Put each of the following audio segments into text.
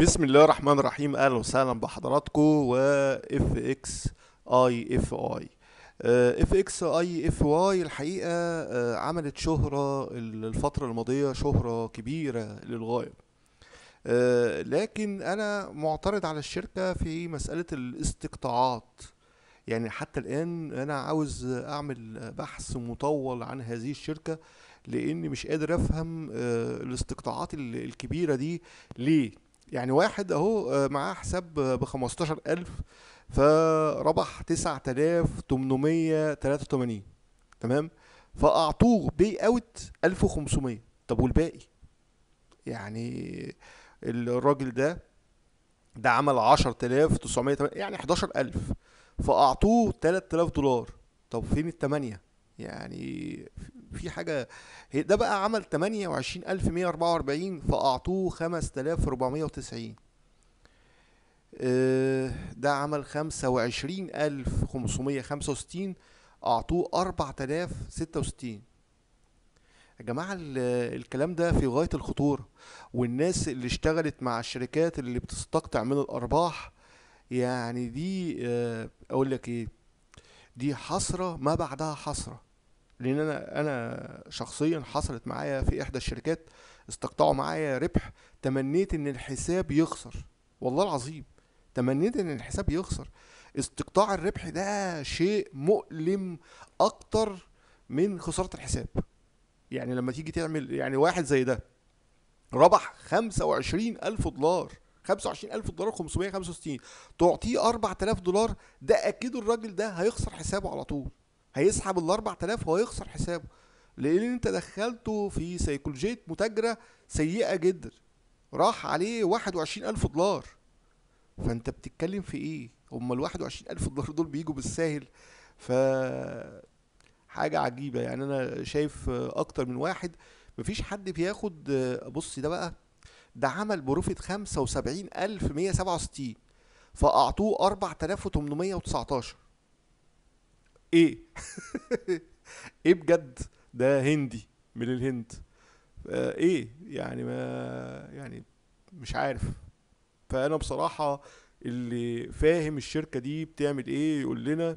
بسم الله الرحمن الرحيم اهلا وسهلا بحضراتكم و اف اكس اي اف اي اف اكس اي اف واي الحقيقه uh, عملت شهره الفتره الماضيه شهره كبيره للغايه uh, لكن انا معترض على الشركه في مساله الاستقطاعات يعني حتى الان انا عاوز اعمل بحث مطول عن هذه الشركه لاني مش قادر افهم uh, الاستقطاعات الكبيره دي ليه يعني واحد اهو آه، معاه حساب ب 15000 فربح 9883 تمام فاعطوه بي اوت 1500 طب والباقي يعني الراجل ده ده عمل 10900 يعني 11000 فاعطوه 3000 دولار طب فين الثمانيه يعني في حاجة ده بقى عمل 28144 فأعطوه 5490 آه، ده عمل 25565 أعطوه 4066 يا جماعة الكلام ده في غاية الخطورة والناس اللي اشتغلت مع الشركات اللي بتستقطع من الأرباح يعني دي آه، أقول لك إيه دي حسرة ما بعدها حسرة لان انا انا شخصيا حصلت معايا في احدى الشركات استقطعوا معايا ربح تمنيت ان الحساب يخسر والله العظيم تمنيت ان الحساب يخسر استقطاع الربح ده شيء مؤلم اكتر من خساره الحساب يعني لما تيجي تعمل يعني واحد زي ده ربح 25000 ألف دولار 25000 ألف دولار 565 تعطيه 4000 دولار ده أكيد الراجل ده هيخسر حسابه على طول هيسحب ال 4000 وهيخسر حسابه لان انت دخلته في سيكولوجيه متاجره سيئه جدا راح عليه 21000 دولار فانت بتتكلم في ايه هما ال 21000 دولار دول بيجوا بالساهل ف حاجه عجيبه يعني انا شايف اكتر من واحد مفيش حد بياخد بص ده بقى ده عمل بروفيت 75167 فأعطوه 4819 ايه ايه بجد ده هندي من الهند آه، ايه يعني ما يعني مش عارف فانا بصراحه اللي فاهم الشركه دي بتعمل ايه يقول لنا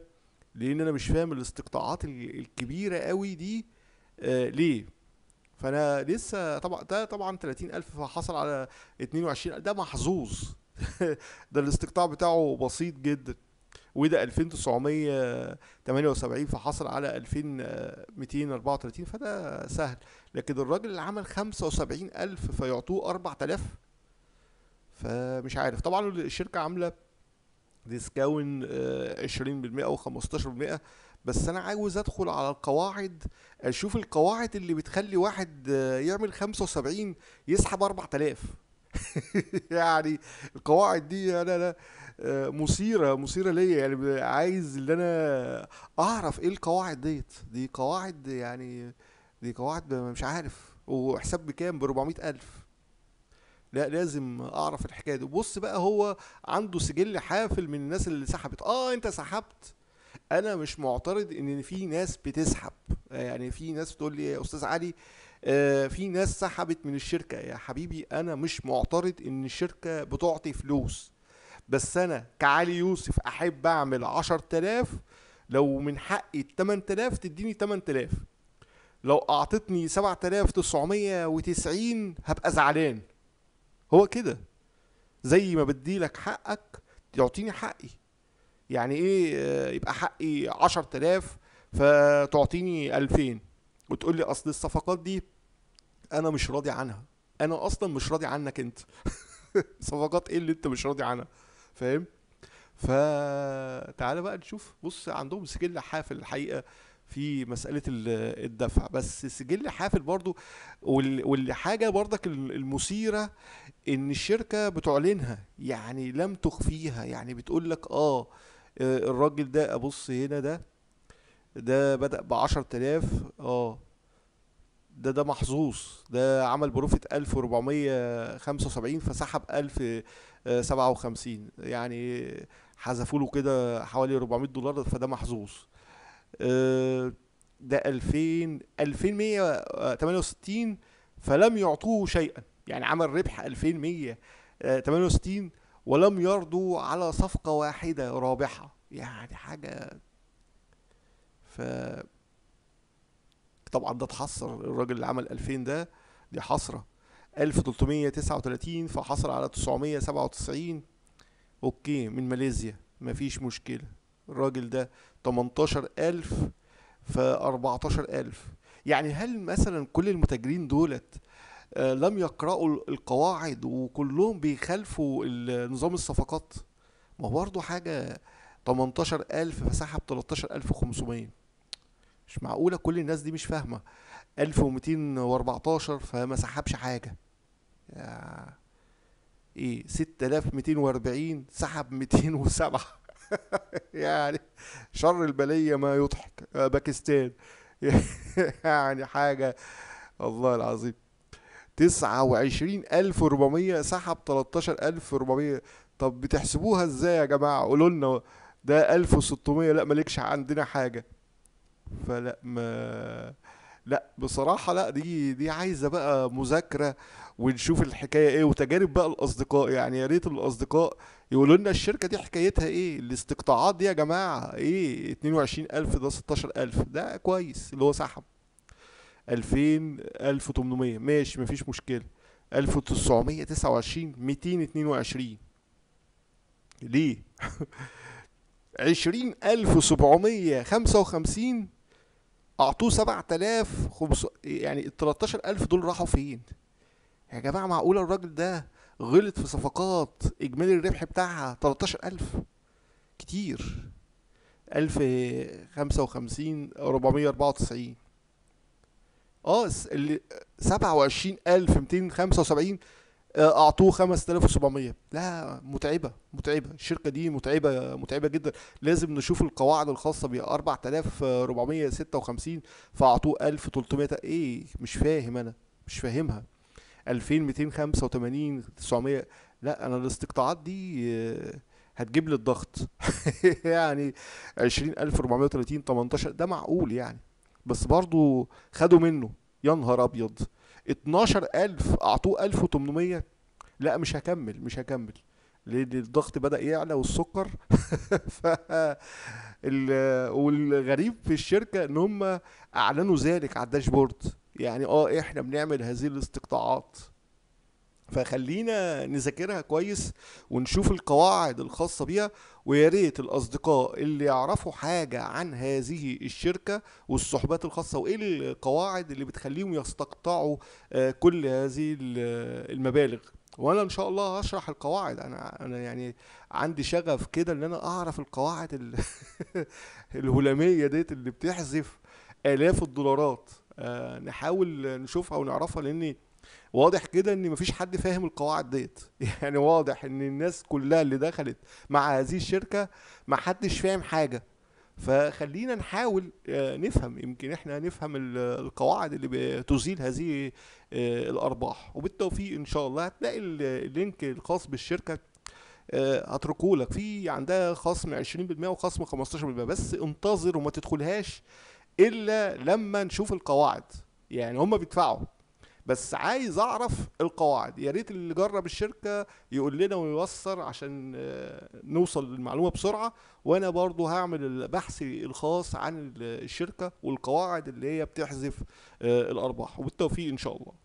لان انا مش فاهم الاستقطاعات الكبيره قوي دي آه ليه فانا لسه طبعا ده طبعا 30 الف فحصل على 22 ده محظوظ ده الاستقطاع بتاعه بسيط جدا وده 2978 فحصل على 2234 فده سهل لكن الراجل اللي عمل 75000 فيعطوه 4000 فمش عارف طبعا الشركه عامله ديسكاون آه، 20% او 15% بس انا عاوز ادخل على القواعد اشوف القواعد اللي بتخلي واحد آه، يعمل 75 يسحب 4000 يعني القواعد دي انا لا مثيره مثيره ليا يعني عايز ان انا اعرف ايه القواعد ديت دي قواعد يعني دي قواعد مش عارف وحساب بكام ب 400000 لا لازم اعرف الحكايه دي بص بقى هو عنده سجل حافل من الناس اللي سحبت اه انت سحبت انا مش معترض ان في ناس بتسحب يعني في ناس بتقول لي يا استاذ علي آه في ناس سحبت من الشركه يا حبيبي انا مش معترض ان الشركه بتعطي فلوس بس انا كعلي يوسف احب اعمل 10000 لو من حقي ال 8000 تديني 8000 لو اعطتني 7990 هبقى زعلان هو كده زي ما بديلك حقك تعطيني حقي يعني ايه آه، يبقى حقي 10000 فتعطيني 2000 وتقول لي اصل الصفقات دي انا مش راضي عنها انا اصلا مش راضي عنك انت صفقات ايه اللي انت مش راضي عنها فاهم فتعالى بقى نشوف بص عندهم سجل حافل الحقيقه في مسألة الدفع بس سجل حافل برضو واللي حاجة برضك المثيرة ان الشركة بتعلنها يعني لم تخفيها يعني بتقول لك اه, آه، الراجل ده ابص هنا ده ده بدأ ب 10000 اه ده ده محظوظ ده عمل بروفيت 1475 فسحب 1057 يعني حذفوا له كده حوالي 400 دولار فده محظوظ آه، ده 2000 2168 فلم يعطوه شيئا يعني عمل ربح 2168 ولم يرضوا على صفقة واحدة رابحة يعني حاجة ف طبعا ده اتحسر الراجل اللي عمل 2000 ده دي حسره 1339 فحصل على 997 اوكي من ماليزيا مفيش مشكله الراجل ده 18000 ف 14000 يعني هل مثلا كل المتاجرين دولت آه لم يقرأوا القواعد وكلهم بيخالفوا نظام الصفقات ما هو برضه حاجة 18000 فسحب 13500 مش معقولة كل الناس دي مش فاهمة 1214 فما سحبش حاجة ايه 6240 سحب 207 يعني شر البلية ما يضحك باكستان يعني حاجة والله العظيم 29400 سحب 13400 طب بتحسبوها ازاي يا جماعة قولوا لنا ده 1600 لأ مالكش عندنا حاجة فلا ما لا بصراحة لا دي دي عايزة بقى مذاكرة ونشوف الحكاية ايه وتجارب بقى الأصدقاء يعني يا ريت الأصدقاء يقولوا لنا الشركة دي حكايتها ايه الاستقطاعات دي يا جماعة ايه 22000 ده 16000 ده كويس اللي هو سحب 2000 1800 ماشي مفيش مشكلة 1929 222 ليه 20755 اعطوه 7500 يعني ال 13000 دول راحوا فين؟ يا جماعه معقوله الراجل ده غلط في صفقات اجمالي الربح بتاعها 13000 كتير 1055 494 اه اللي 27275 آه، اعطوه 5700 لا متعبه متعبه الشركه دي متعبه متعبه جدا لازم نشوف القواعد الخاصه ب 4456 آه، فاعطوه 1300 ايه مش فاهم انا مش فاهمها 2285 900 لا انا الاستقطاعات دي آه، هتجيب لي الضغط يعني 20430 18 ده معقول يعني بس برضو خدوا منه يا نهار ابيض 12000 اعطوه 1800 لا مش هكمل مش هكمل لان الضغط بدا يعلى والسكر ف والغريب في الشركه ان هم اعلنوا ذلك على الداشبورد يعني اه احنا بنعمل هذه الاستقطاعات فخلينا نذاكرها كويس ونشوف القواعد الخاصة بيها ويا ريت الأصدقاء اللي يعرفوا حاجة عن هذه الشركة والصحبات الخاصة وإيه القواعد اللي بتخليهم يستقطعوا آه، كل هذه المبالغ وانا ان شاء الله هشرح القواعد انا انا يعني عندي شغف كده ان انا اعرف القواعد الهلاميه ديت اللي بتحذف الاف الدولارات آه، نحاول نشوفها ونعرفها لاني واضح كده ان مفيش حد فاهم القواعد ديت يعني واضح ان الناس كلها اللي دخلت مع هذه الشركه ما حدش فاهم حاجه فخلينا نحاول آه، نفهم يمكن احنا نفهم القواعد اللي بتزيل هذه آه، الارباح وبالتوفيق ان شاء الله هتلاقي اللينك الخاص بالشركه آه، هتركه لك في عندها خصم 20% وخصم 15% بس انتظر وما تدخلهاش الا لما نشوف القواعد يعني هم بيدفعوا بس عايز اعرف القواعد يا ريت اللي جرب الشركه يقول لنا ويوصر عشان آه، نوصل للمعلومه بسرعه وانا برضو هعمل البحث الخاص عن الشركه والقواعد اللي هي بتحذف آه، الارباح وبالتوفيق ان شاء الله